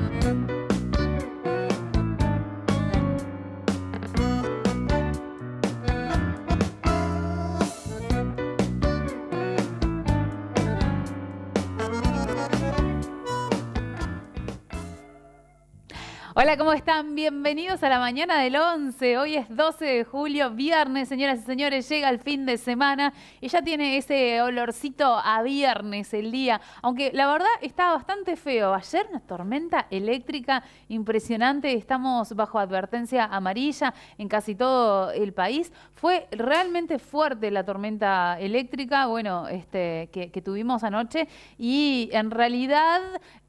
you Hola, ¿cómo están? Bienvenidos a la mañana del 11. Hoy es 12 de julio, viernes, señoras y señores, llega el fin de semana y ya tiene ese olorcito a viernes el día, aunque la verdad está bastante feo. Ayer una tormenta eléctrica impresionante, estamos bajo advertencia amarilla en casi todo el país. Fue realmente fuerte la tormenta eléctrica, bueno, este que tuvimos anoche y en realidad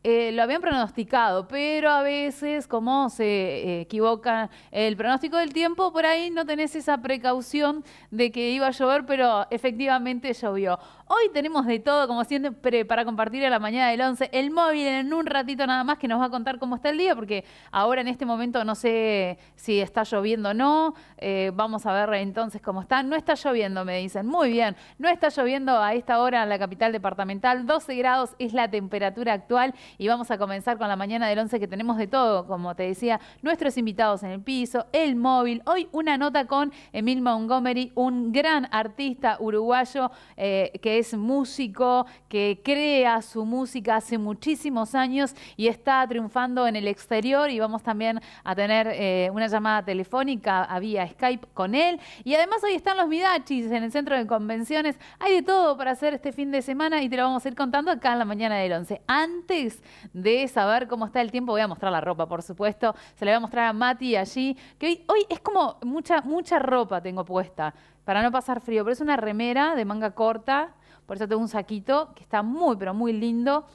eh, lo habían pronosticado, pero a veces como se eh, equivoca el pronóstico del tiempo, por ahí no tenés esa precaución de que iba a llover, pero efectivamente llovió. Hoy tenemos de todo, como siempre, para compartir a la mañana del 11, el móvil en un ratito nada más que nos va a contar cómo está el día, porque ahora en este momento no sé si está lloviendo o no, eh, vamos a ver entonces cómo está. No está lloviendo, me dicen, muy bien, no está lloviendo a esta hora en la capital departamental, 12 grados es la temperatura actual y vamos a comenzar con la mañana del 11 que tenemos de todo, como te decía, nuestros invitados en el piso, el móvil. Hoy una nota con Emil Montgomery, un gran artista uruguayo eh, que es músico, que crea su música hace muchísimos años y está triunfando en el exterior y vamos también a tener eh, una llamada telefónica vía Skype con él. Y además hoy están los Midachis en el centro de convenciones. Hay de todo para hacer este fin de semana y te lo vamos a ir contando acá en la mañana del 11. Antes de saber cómo está el tiempo, voy a mostrar la ropa, por supuesto. Se la voy a mostrar a Mati allí, que hoy, hoy es como mucha, mucha ropa tengo puesta para no pasar frío, pero es una remera de manga corta, por eso tengo un saquito que está muy, pero muy lindo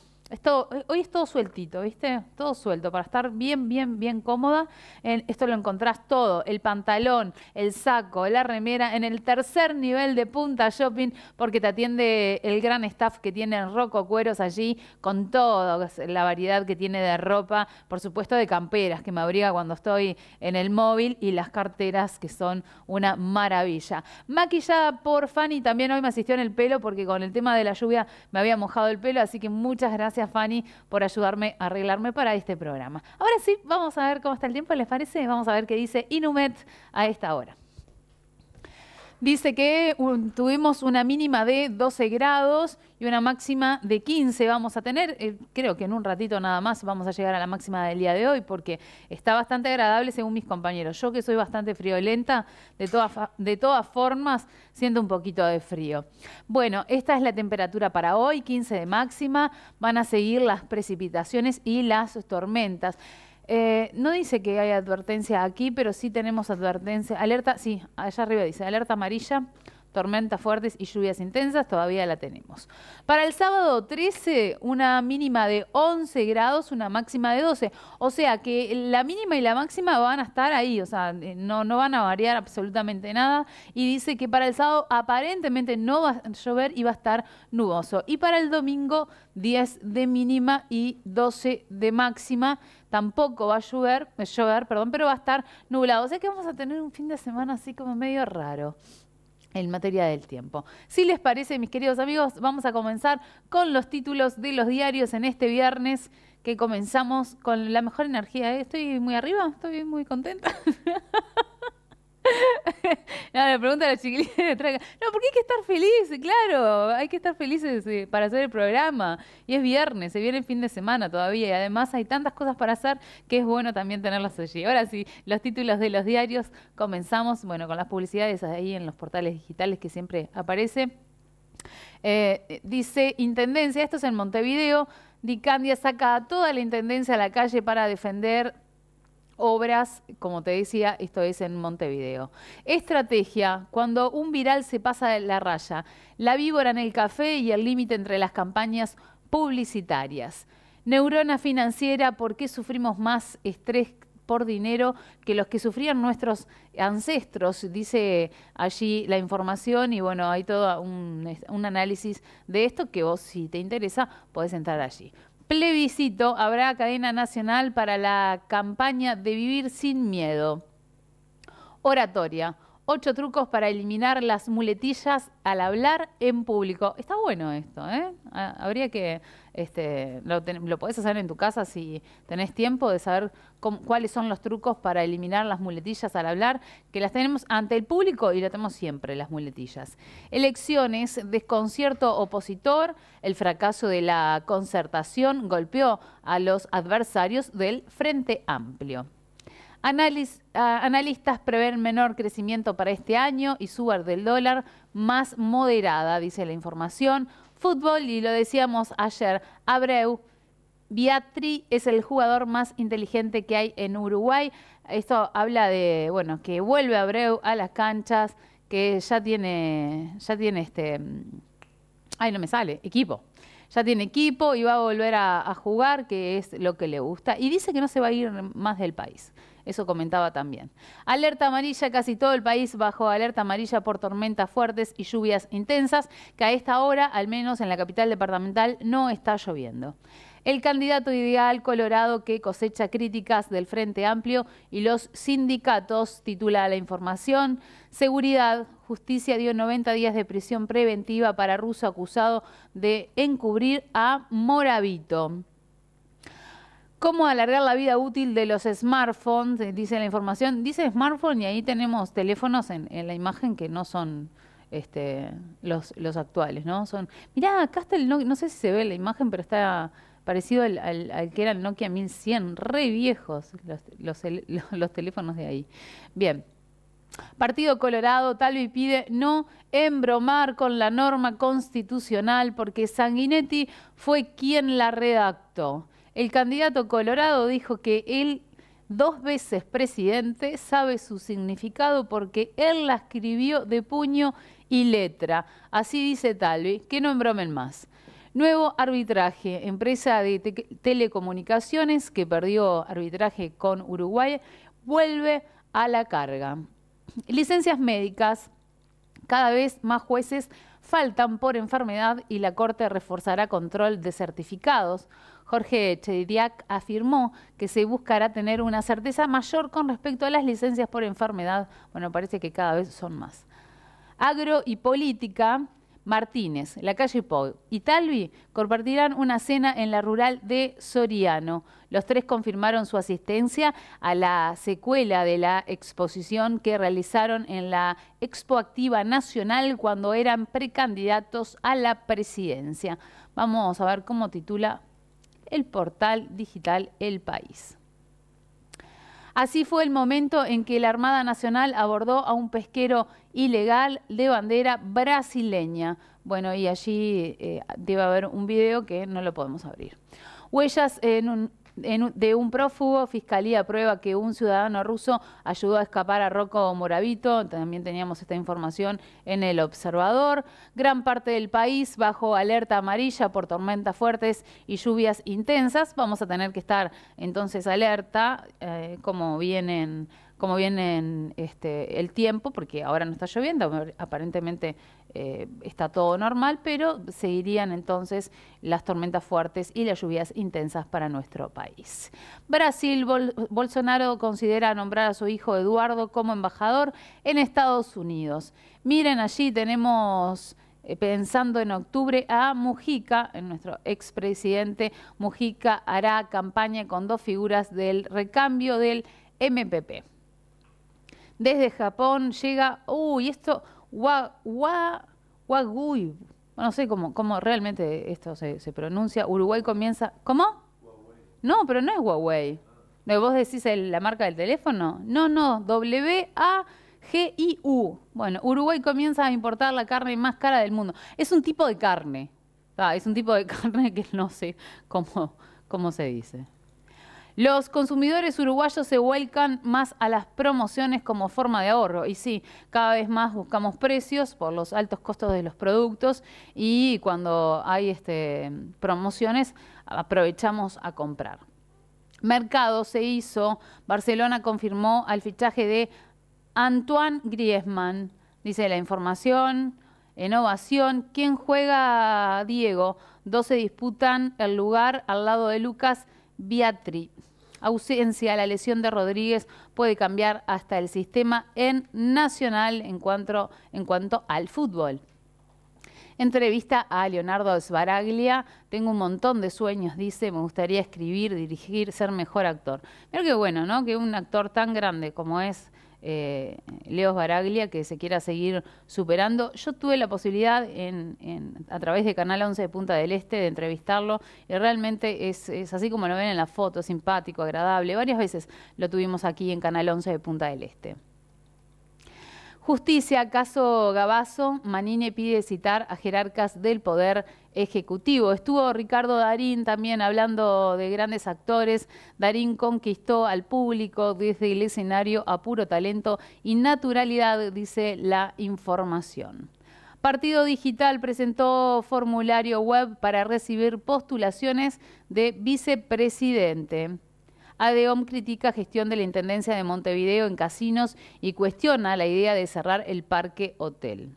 hoy es todo sueltito, ¿viste? Todo suelto, para estar bien, bien, bien cómoda. esto lo encontrás todo, el pantalón, el saco, la remera, en el tercer nivel de punta shopping, porque te atiende el gran staff que tiene en Rocco Cueros allí, con todo, la variedad que tiene de ropa, por supuesto de camperas, que me abriga cuando estoy en el móvil, y las carteras, que son una maravilla. Maquillada por Fanny, también hoy me asistió en el pelo, porque con el tema de la lluvia me había mojado el pelo, así que muchas gracias Fanny por ayudarme a arreglarme para este programa. Ahora sí, vamos a ver cómo está el tiempo, ¿les parece? Vamos a ver qué dice Inumet a esta hora. Dice que tuvimos una mínima de 12 grados y una máxima de 15 vamos a tener. Eh, creo que en un ratito nada más vamos a llegar a la máxima del día de hoy porque está bastante agradable según mis compañeros. Yo que soy bastante friolenta, de, todas de todas formas siento un poquito de frío. Bueno, esta es la temperatura para hoy, 15 de máxima. Van a seguir las precipitaciones y las tormentas. Eh, no dice que hay advertencia aquí, pero sí tenemos advertencia, alerta, sí, allá arriba dice, alerta amarilla tormentas fuertes y lluvias intensas todavía la tenemos. Para el sábado 13, una mínima de 11 grados, una máxima de 12. O sea que la mínima y la máxima van a estar ahí, o sea, eh, no, no van a variar absolutamente nada. Y dice que para el sábado aparentemente no va a llover y va a estar nuboso. Y para el domingo, 10 de mínima y 12 de máxima tampoco va a llover, eh, llover, perdón, pero va a estar nublado. O sea que vamos a tener un fin de semana así como medio raro en materia del tiempo. Si les parece, mis queridos amigos, vamos a comenzar con los títulos de los diarios en este viernes que comenzamos con la mejor energía. ¿eh? Estoy muy arriba, estoy muy contenta. no, la pregunta de la chiquilina No, porque hay que estar feliz, claro. Hay que estar felices eh, para hacer el programa. Y es viernes, se viene el fin de semana todavía. Y además hay tantas cosas para hacer que es bueno también tenerlas allí. Ahora sí, los títulos de los diarios. Comenzamos, bueno, con las publicidades ahí en los portales digitales que siempre aparece. Eh, dice Intendencia, esto es en Montevideo. Dicandia saca a toda la intendencia a la calle para defender Obras, como te decía, esto es en Montevideo. Estrategia, cuando un viral se pasa de la raya, la víbora en el café y el límite entre las campañas publicitarias. Neurona financiera, ¿por qué sufrimos más estrés por dinero que los que sufrían nuestros ancestros, dice allí la información y bueno, hay todo un, un análisis de esto que vos si te interesa podés entrar allí plebiscito habrá cadena nacional para la campaña de Vivir sin Miedo. Oratoria. Ocho trucos para eliminar las muletillas al hablar en público. Está bueno esto, ¿eh? Ah, habría que, este, lo, puedes podés hacer en tu casa si tenés tiempo de saber cuáles son los trucos para eliminar las muletillas al hablar, que las tenemos ante el público y las tenemos siempre, las muletillas. Elecciones, desconcierto opositor, el fracaso de la concertación golpeó a los adversarios del Frente Amplio analistas prevén menor crecimiento para este año y suba del dólar más moderada, dice la información. Fútbol, y lo decíamos ayer, Abreu. Biatri es el jugador más inteligente que hay en Uruguay. Esto habla de, bueno, que vuelve Abreu a las canchas, que ya tiene, ya tiene este, mm, ay, no me sale, equipo. Ya tiene equipo y va a volver a jugar, que es lo que le gusta. Y dice que no se va a ir más del país. Eso comentaba también. Alerta amarilla, casi todo el país bajo alerta amarilla por tormentas fuertes y lluvias intensas, que a esta hora, al menos en la capital departamental, no está lloviendo el candidato ideal colorado que cosecha críticas del Frente Amplio y los sindicatos, titula la información. Seguridad, justicia dio 90 días de prisión preventiva para ruso acusado de encubrir a Moravito cómo alargar la vida útil de los smartphones, eh, dice la información. Dice smartphone y ahí tenemos teléfonos en, la imagen que no son este, los, actuales, ¿no? Son, mirá, acá está el Nokia, no sé si se ve la imagen, pero está parecido al, que era el Nokia 1100, re viejos los, los teléfonos de ahí. Bien. Partido Colorado, Talvi pide no embromar con la norma constitucional porque Sanguinetti fue quien la redactó. El candidato Colorado dijo que él, dos veces presidente, sabe su significado porque él la escribió de puño y letra. Así dice Talvi, que no embromen más. Nuevo arbitraje. Empresa de telecomunicaciones que perdió arbitraje con Uruguay vuelve a la carga. Licencias médicas. Cada vez más jueces faltan por enfermedad y la Corte reforzará control de certificados. Jorge Chediak afirmó que se buscará tener una certeza mayor con respecto a las licencias por enfermedad. Bueno, parece que cada vez son más. Agro y política. Martínez, la calle Pou y Talvi compartirán una cena en la rural de Soriano. Los tres confirmaron su asistencia a la secuela de la exposición que realizaron en la Expo Activa Nacional cuando eran precandidatos a la presidencia. Vamos a ver cómo titula el portal digital El País. Así fue el momento en que la Armada Nacional abordó a un pesquero ilegal de bandera brasileña. Bueno, y allí eh, debe haber un video que no lo podemos abrir. Huellas en un de un prófugo. Fiscalía prueba que un ciudadano ruso ayudó a escapar a Rocco Moravito. También teníamos esta información en El Observador. Gran parte del país bajo alerta amarilla por tormentas fuertes y lluvias intensas. Vamos a tener que estar entonces alerta, eh, como vienen como vienen este, el tiempo, porque ahora no está lloviendo, aparentemente eh, está todo normal, pero seguirían entonces las tormentas fuertes y las lluvias intensas para nuestro país. Brasil, Bolsonaro considera nombrar a su hijo Eduardo como embajador en Estados Unidos. Miren, allí tenemos eh, pensando en octubre a Mujica, nuestro expresidente Mujica hará campaña con dos figuras del recambio del MPP. Desde Japón llega, uy, esto, guau, guau. Huagui. No sé cómo, cómo realmente esto se, se, pronuncia. Uruguay comienza. ¿Cómo? No, pero no es Huawei. ¿Vos decís la marca del teléfono? No, no. W-A-G-I-U. Bueno, Uruguay comienza a importar la carne más cara del mundo. Es un tipo de carne. Ah, es un tipo de carne que no sé cómo, cómo se dice. Los consumidores uruguayos se vuelcan más a las promociones como forma de ahorro. Y sí, cada vez más buscamos precios por los altos costos de los productos y cuando hay este, promociones aprovechamos a comprar. Mercado se hizo, Barcelona confirmó al fichaje de Antoine Griezmann, dice la información. Innovación, ¿quién juega Diego? Dos se disputan el lugar al lado de Lucas Biatri. Ausencia, la lesión de Rodríguez puede cambiar hasta el sistema en Nacional en cuanto, en cuanto al fútbol. Entrevista a Leonardo Sbaraglia. Tengo un montón de sueños, dice. Me gustaría escribir, dirigir, ser mejor actor. pero qué bueno, ¿no? Que un actor tan grande como es eh, Leo Baraglia que se quiera seguir superando. Yo tuve la posibilidad en, a través de Canal 11 de Punta del Este de entrevistarlo y realmente es, es así como lo ven en la foto, simpático, agradable. Varias veces lo tuvimos aquí en Canal 11 de Punta del Este. Justicia, caso Gabazo, Manini pide citar a jerarcas del Poder Ejecutivo. Estuvo Ricardo Darín también hablando de grandes actores. Darín conquistó al público desde el escenario a puro talento y naturalidad, dice la información. Partido Digital presentó formulario web para recibir postulaciones de vicepresidente. ADOM critica gestión de la Intendencia de Montevideo en casinos y cuestiona la idea de cerrar el parque hotel.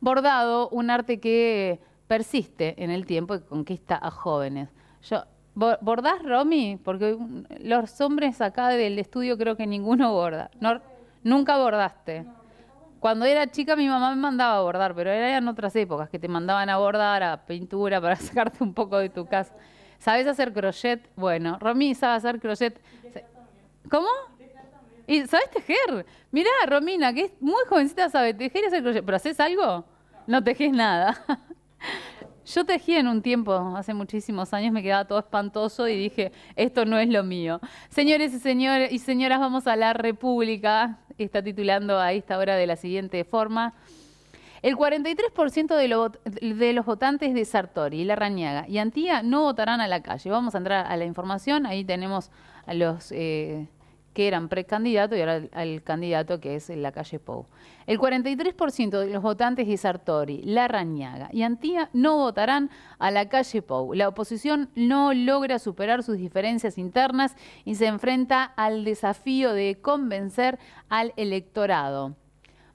Bordado, un arte que persiste en el tiempo y conquista a jóvenes. Yo, ¿Bordás, Romy? Porque mm, los hombres acá del estudio creo que ninguno borda. nunca bordaste. Cuando era chica mi mamá me mandaba a bordar, pero eran otras épocas que te mandaban a bordar, a pintura, para sacarte un poco de tu casa. ¿Sabes hacer crochet? Bueno, Romina sabe hacer crochet. ¿Cómo? ¿Y sabes tejer? Mirá, Romina, que es muy jovencita, sabe tejer y hacer crochet. ¿Pero haces algo? No tejes nada. Yo tejí en un tiempo, hace muchísimos años, me quedaba todo espantoso y dije, esto no es lo mío. Señores y, señores y señoras, vamos a la República. Está titulando a esta hora de la siguiente forma. El 43% de, los votantes de Sartori, Larrañaga y Antía no votarán a la calle. Vamos a entrar a la información, ahí tenemos a los... Eh, que eran precandidatos y ahora al candidato que es en la calle Pou. El 43% de los votantes de Sartori, Larrañaga y Antía no votarán a la calle Pou. La oposición no logra superar sus diferencias internas y se enfrenta al desafío de convencer al electorado.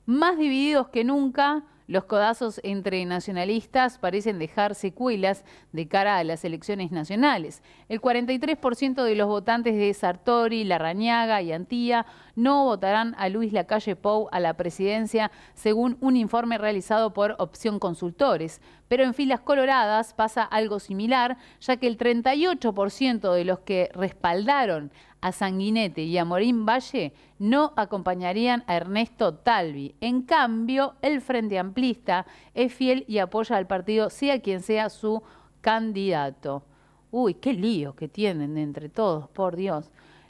Más divididos que nunca, los codazos entre nacionalistas parecen dejar secuelas de cara a las elecciones nacionales. El 43% de los votantes de Sartori, Larrañaga y Antía no votarán a Luis Lacalle Pou a la presidencia, según un informe realizado por Opción Consultores. Pero en filas coloradas pasa algo similar, ya que el 38% de los que respaldaron a Sanguinete y a Morín Valle no acompañarían a Ernesto Talvi. En cambio, el Frente Amplista es fiel y apoya al partido, sea quien sea su candidato. Uy, qué lío que tienen entre todos, por Dios.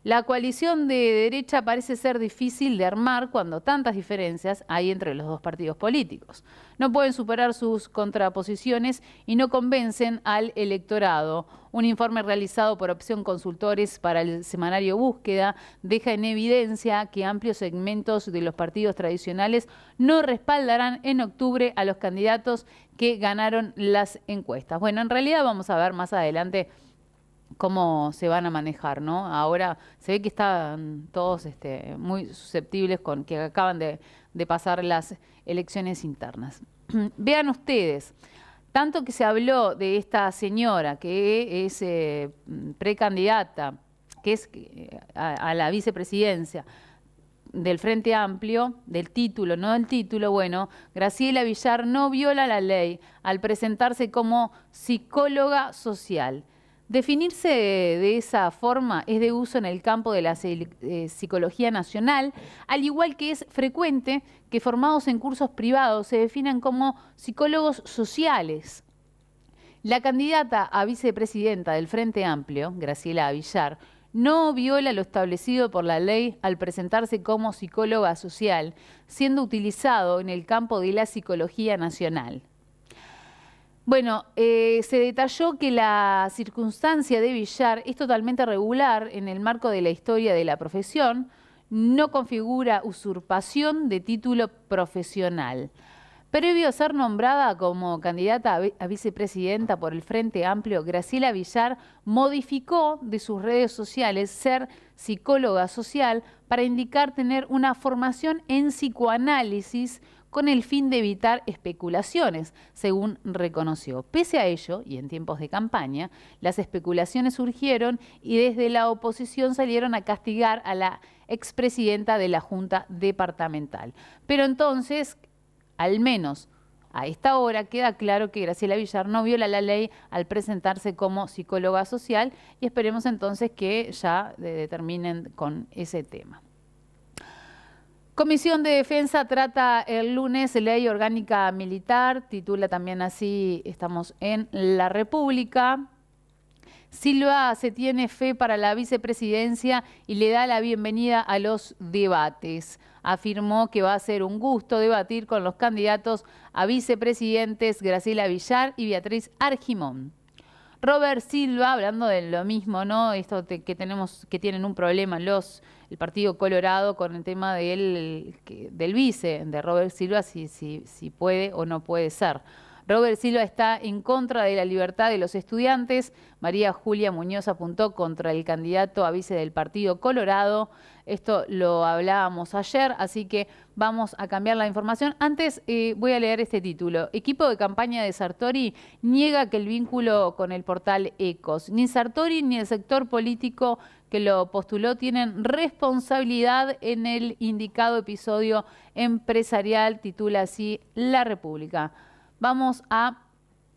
La coalición de derecha parece ser difícil de armar cuando tantas diferencias hay entre los dos partidos políticos. No pueden superar sus contraposiciones y no convencen al electorado. Un informe realizado por Opción Consultores para el semanario Búsqueda deja en evidencia que amplios segmentos de los partidos tradicionales no respaldarán en octubre a los candidatos que ganaron las encuestas. Bueno, en realidad vamos a ver más adelante cómo se van a manejar, ¿no? Ahora se ve que están todos este, muy susceptibles con que acaban de, pasar las elecciones internas. Vean ustedes, tanto que se habló de esta señora que es eh, precandidata, que es eh, a, la vicepresidencia del Frente Amplio, del título, no del título, bueno, Graciela Villar no viola la ley al presentarse como psicóloga social. Definirse de esa forma es de uso en el campo de la eh, psicología nacional, al igual que es frecuente que formados en cursos privados se definan como psicólogos sociales. La candidata a vicepresidenta del Frente Amplio, Graciela Villar, no viola lo establecido por la ley al presentarse como psicóloga social, siendo utilizado en el campo de la psicología nacional. Bueno, eh, se detalló que la circunstancia de Villar es totalmente regular en el marco de la historia de la profesión, no configura usurpación de título profesional. Previo a ser nombrada como candidata a vicepresidenta por el Frente Amplio, Graciela Villar modificó de sus redes sociales ser psicóloga social para indicar tener una formación en psicoanálisis con el fin de evitar especulaciones, según reconoció. Pese a ello, y en tiempos de campaña, las especulaciones surgieron y desde la oposición salieron a castigar a la expresidenta de la Junta Departamental. Pero entonces, al menos a esta hora queda claro que Graciela Villar no viola la ley al presentarse como psicóloga social y esperemos entonces que ya determinen eh, con ese tema. Comisión de Defensa trata el lunes Ley Orgánica Militar, titula también así, estamos en La República. Silva se tiene fe para la vicepresidencia y le da la bienvenida a los debates. Afirmó que va a ser un gusto debatir con los candidatos a vicepresidentes Graciela Villar y Beatriz Argimón. Robert Silva, hablando de lo mismo, ¿no? Esto que tenemos, que tienen un problema los, el Partido Colorado con el tema del, del vice, de Robert Silva, si, si, si puede o no puede ser. Robert Silva está en contra de la libertad de los estudiantes. María Julia Muñoz apuntó contra el candidato a vice del Partido Colorado. Esto lo hablábamos ayer, así que vamos a cambiar la información. Antes eh, voy a leer este título. Equipo de campaña de Sartori niega que el vínculo con el portal ECOS. Ni Sartori ni el sector político que lo postuló tienen responsabilidad en el indicado episodio empresarial, titula así La República. Vamos a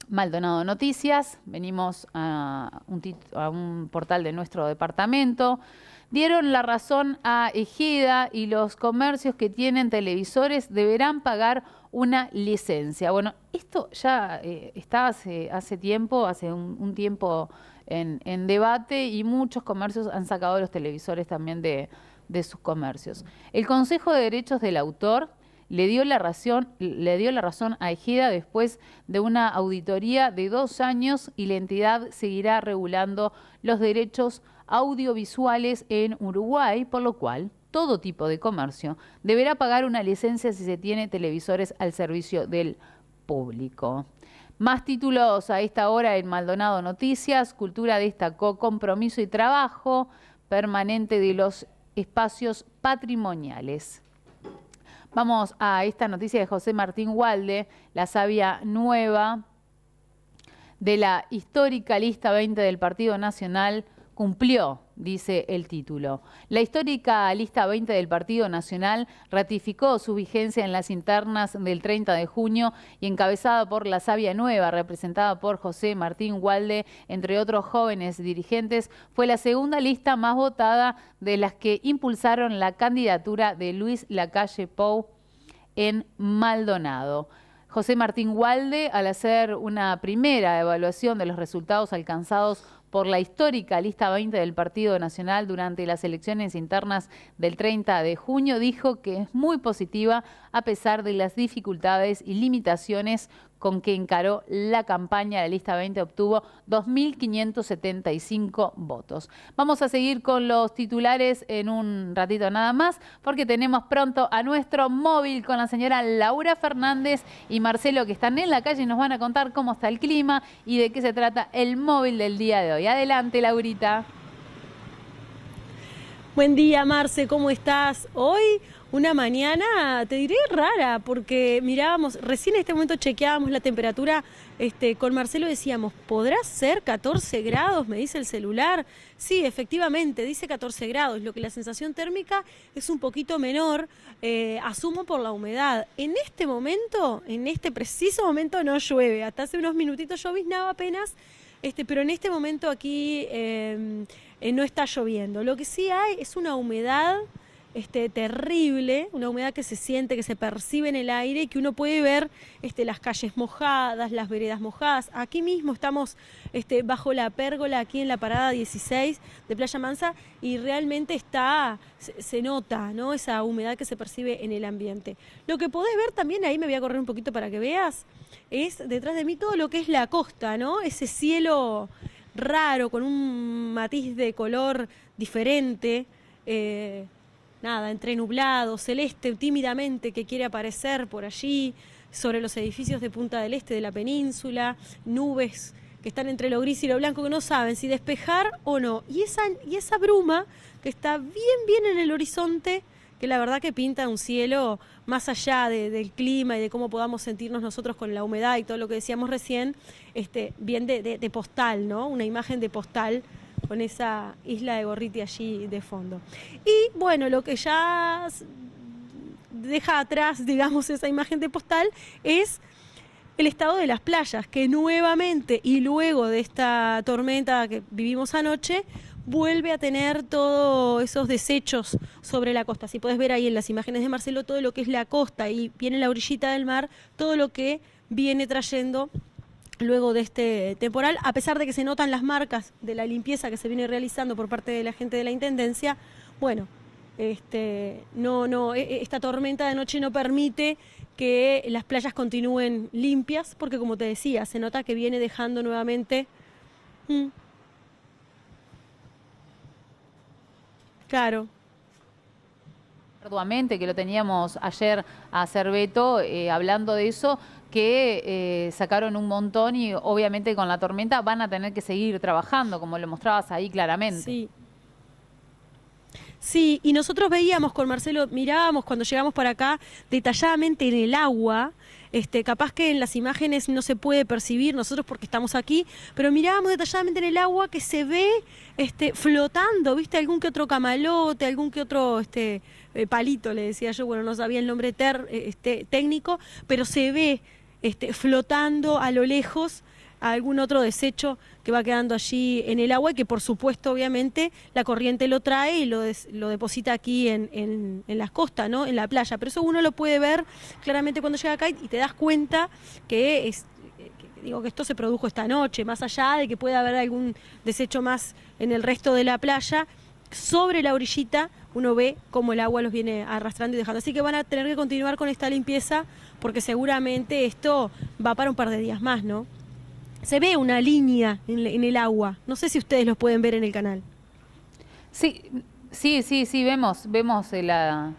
Maldonado Noticias, venimos a un, portal de nuestro departamento. Dieron la razón a Ejida y los comercios que tienen televisores deberán pagar una licencia. Bueno, esto ya eh, está hace, tiempo, hace un, tiempo en, debate y muchos comercios han sacado los televisores también de sus comercios. El Consejo de Derechos del Autor le dio la razón, le dio la razón a Ejeda después de una auditoría de dos años y la entidad seguirá regulando los derechos audiovisuales en Uruguay, por lo cual todo tipo de comercio deberá pagar una licencia si se tiene televisores al servicio del público. Más títulos a esta hora en Maldonado Noticias. Cultura destacó compromiso y trabajo permanente de los espacios patrimoniales. Vamos a esta noticia de José Martín Walde, la sabia nueva de la histórica lista 20 del Partido Nacional cumplió, dice el título. La histórica lista 20 del Partido Nacional ratificó su vigencia en las internas del 30 de junio y encabezada por la Sabia Nueva, representada por José Martín Walde, entre otros jóvenes dirigentes, fue la segunda lista más votada de las que impulsaron la candidatura de Luis Lacalle Pou en Maldonado. José Martín Walde, al hacer una primera evaluación de los resultados alcanzados por la histórica lista 20 del Partido Nacional durante las elecciones internas del 30 de junio, dijo que es muy positiva a pesar de las dificultades y limitaciones con que encaró la campaña. La lista 20 obtuvo 2.575 votos. Vamos a seguir con los titulares en un ratito nada más, porque tenemos pronto a nuestro móvil con la señora Laura Fernández y Marcelo, que están en la calle y nos van a contar cómo está el clima y de qué se trata el móvil del día de hoy. Adelante, Laurita. Buen día, Marce, ¿cómo estás? Hoy una mañana, te diré, rara, porque mirábamos, recién en este momento chequeábamos la temperatura este, con Marcelo, decíamos, ¿podrá ser 14 grados? Me dice el celular. Sí, efectivamente, dice 14 grados, lo que la sensación térmica es un poquito menor, eh, asumo por la humedad. En este momento, en este preciso momento no llueve, hasta hace unos minutitos lloviznaba apenas, este, pero en este momento aquí eh, eh, no está lloviendo. Lo que sí hay es una humedad este, terrible, una humedad que se siente, que se percibe en el aire y que uno puede ver este, las calles mojadas, las veredas mojadas. Aquí mismo estamos este, bajo la pérgola, aquí en la parada 16 de Playa Mansa, y realmente está, se, nota ¿no? esa humedad que se percibe en el ambiente. Lo que podés ver también, ahí me voy a correr un poquito para que veas, es detrás de mí todo lo que es la costa, ¿no? Ese cielo raro, con un matiz de color diferente. Eh, nada, entre nublado, celeste, tímidamente que quiere aparecer por allí, sobre los edificios de Punta del Este de la península, nubes que están entre lo gris y lo blanco, que no saben si despejar o no. Y esa, y esa bruma que está bien, bien en el horizonte, que la verdad que pinta un cielo más allá del clima y de cómo podamos sentirnos nosotros con la humedad y todo lo que decíamos recién, este, bien de, de postal, ¿no? Una imagen de postal con esa isla de Gorriti allí de fondo. Y bueno, lo que ya deja atrás, digamos, esa imagen de postal es el estado de las playas, que nuevamente y luego de esta tormenta que vivimos anoche, vuelve a tener todos esos desechos sobre la costa. Si puedes ver ahí en las imágenes de Marcelo todo lo que es la costa y viene la orillita del mar, todo lo que viene trayendo luego de este temporal, a pesar de que se notan las marcas de la limpieza que se viene realizando por parte de la gente de la Intendencia, bueno, este, no, no, e, e, esta tormenta de noche no permite que las playas continúen limpias, porque como te decía, se nota que viene dejando nuevamente... Mm, claro, arduamente, que lo teníamos ayer a Cerveto eh, hablando de eso, que eh, sacaron un montón y obviamente con la tormenta van a tener que seguir trabajando, como lo mostrabas ahí claramente. Sí. y nosotros veíamos con Marcelo, mirábamos cuando llegamos para acá detalladamente en el agua, este, capaz que en las imágenes no se puede percibir nosotros porque estamos aquí, pero mirábamos detalladamente en el agua que se ve este, flotando, ¿viste? Algún que otro camalote, algún que otro este, eh, palito, le decía yo, bueno, no sabía el nombre eh, este, técnico, pero se ve este, flotando a lo lejos algún otro desecho que va quedando allí en el agua y que por supuesto obviamente la corriente lo trae y lo, deposita aquí en, las costas, ¿no? en la playa. Pero eso uno lo puede ver claramente cuando llega acá y te das cuenta que es digo que esto se produjo esta noche, más allá de que pueda haber algún desecho más en el resto de la playa, sobre la orillita uno ve cómo el agua los viene arrastrando y dejando. Así que van a tener que continuar con esta limpieza porque seguramente esto va para un par de días más, ¿no? Se ve una línea en, el agua. No sé si ustedes lo pueden ver en el canal. Sí, sí, sí, sí, vemos, vemos eh, la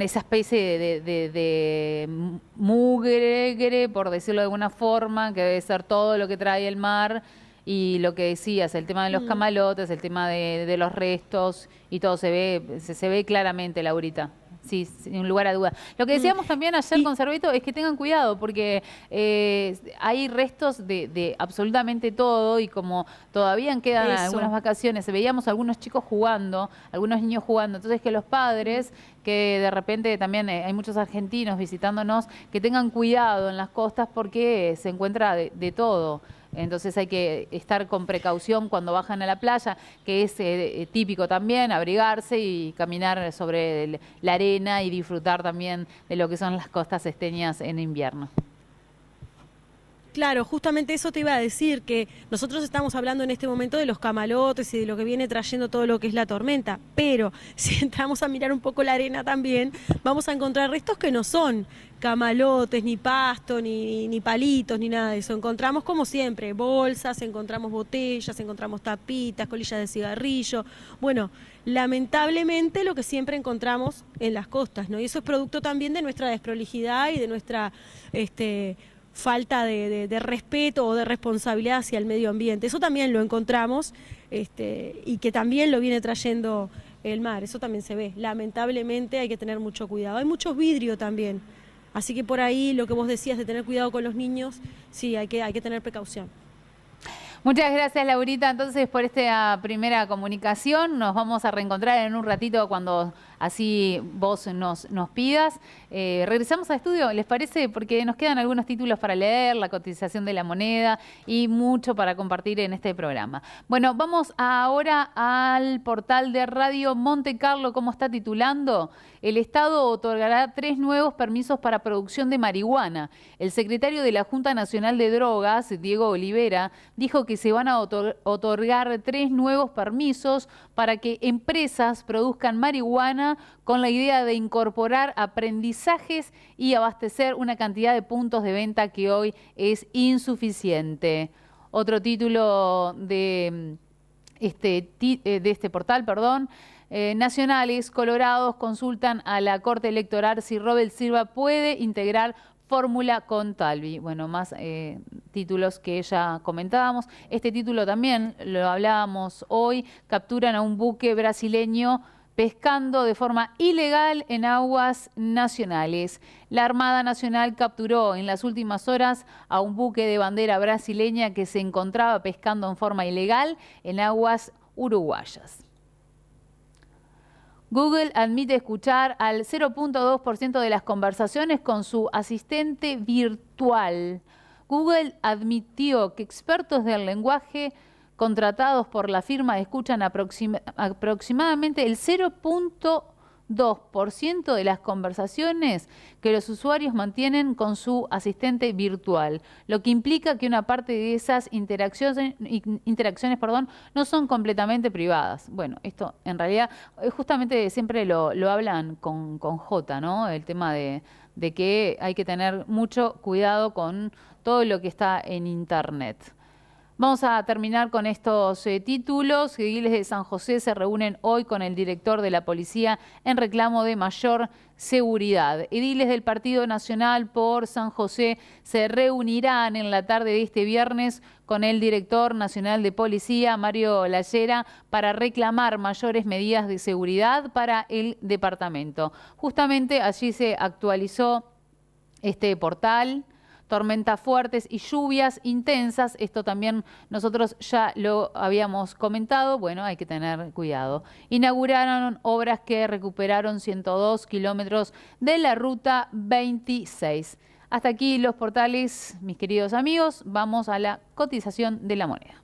esa especie de, de, mugre, por decirlo de alguna forma, que debe ser todo lo que trae el mar, y lo que decías, el tema de los mm. camalotes, el tema de, los restos, y todo se ve, se, se ve claramente, Laurita sí, sin lugar a dudas. Lo que mm. decíamos también ayer con Servito es que tengan cuidado porque eh, hay restos de, absolutamente todo y como todavía quedan algunas vacaciones, veíamos algunos chicos jugando, algunos niños jugando, entonces que los padres que de repente también eh, hay muchos argentinos visitándonos, que tengan cuidado en las costas porque se encuentra de, de todo entonces hay que estar con precaución cuando bajan a la playa, que es eh, eh, típico también, abrigarse y caminar sobre la arena y disfrutar también de lo que son las costas esteñas en invierno. Claro, justamente eso te iba a decir, que nosotros estamos hablando en este momento de los camalotes y de lo que viene trayendo todo lo que es la tormenta, pero si entramos a mirar un poco la arena también, vamos a encontrar restos que no son camalotes, ni pasto, ni, palitos, ni nada de eso. Encontramos como siempre bolsas, encontramos botellas, encontramos tapitas, colillas de cigarrillo. Bueno, lamentablemente lo que siempre encontramos en las costas, ¿no? Y eso es producto también de nuestra desprolijidad y de nuestra este, falta de, respeto o de responsabilidad hacia el medio ambiente. Eso también lo encontramos este, y que también lo viene trayendo el mar, eso también se ve. Lamentablemente hay que tener mucho cuidado. Hay muchos vidrios también, así que por ahí lo que vos decías de tener cuidado con los niños, sí, hay que, hay que tener precaución. Muchas gracias, Laurita, entonces por esta primera comunicación. Nos vamos a reencontrar en un ratito cuando así vos nos, pidas. Eh, regresamos al estudio, ¿les parece? Porque nos quedan algunos títulos para leer, la cotización de la moneda y mucho para compartir en este programa. Bueno, vamos ahora al portal de Radio Monte Carlo, ¿cómo está titulando? El Estado otorgará tres nuevos permisos para producción de marihuana. El secretario de la Junta Nacional de Drogas, Diego Olivera, dijo que se van a otorgar tres nuevos permisos para que empresas produzcan marihuana con la idea de incorporar aprendizajes y abastecer una cantidad de puntos de venta que hoy es insuficiente. Otro título de mm, este, eh, este, portal, perdón. Eh, nacionales colorados consultan a la Corte Electoral si Robert Silva puede integrar fórmula con Talvi. Bueno, más eh, títulos que ya comentábamos. Este título también lo hablábamos hoy. Capturan a un buque brasileño pescando de forma ilegal en aguas nacionales. La Armada Nacional capturó en las últimas horas a un buque de bandera brasileña que se encontraba pescando en forma ilegal en aguas uruguayas. Google admite escuchar al 0.2% de las conversaciones con su asistente virtual. Google admitió que expertos del lenguaje contratados por la firma escuchan aproximadamente el 0.2% de las conversaciones que los usuarios mantienen con su asistente virtual, lo que implica que una parte de esas interacciones, interacciones perdón, no son completamente privadas. Bueno, esto en realidad eh, justamente siempre lo, lo hablan con, con J, ¿no? El tema de que hay que tener mucho cuidado con todo lo que está en Internet. Vamos a terminar con estos eh, títulos. Ediles de San José se reúnen hoy con el director de la policía en reclamo de mayor seguridad. Ediles del Partido Nacional por San José se reunirán en la tarde de este viernes con el director nacional de policía, Mario Lallera, para reclamar mayores medidas de seguridad para el departamento. Justamente allí se actualizó este portal tormentas fuertes y lluvias intensas. Esto también nosotros ya lo habíamos comentado. Bueno, hay que tener cuidado. Inauguraron obras que recuperaron 102 kilómetros de la ruta 26. Hasta aquí los portales, mis queridos amigos. Vamos a la cotización de la moneda.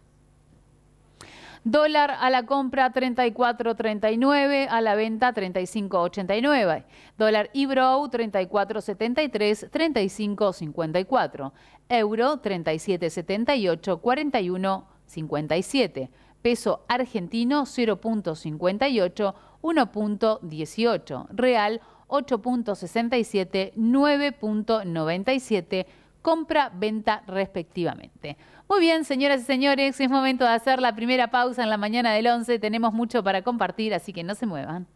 Dólar a la compra 34.39, a la venta 35.89. Dólar Ibro 34.73, 35.54. Euro 37.78, 41.57. Peso argentino 0.58, 1.18. Real 8.67, 9.97 compra-venta respectivamente. Muy bien, señoras y señores, es momento de hacer la primera pausa en la mañana del 11. Tenemos mucho para compartir, así que no se muevan.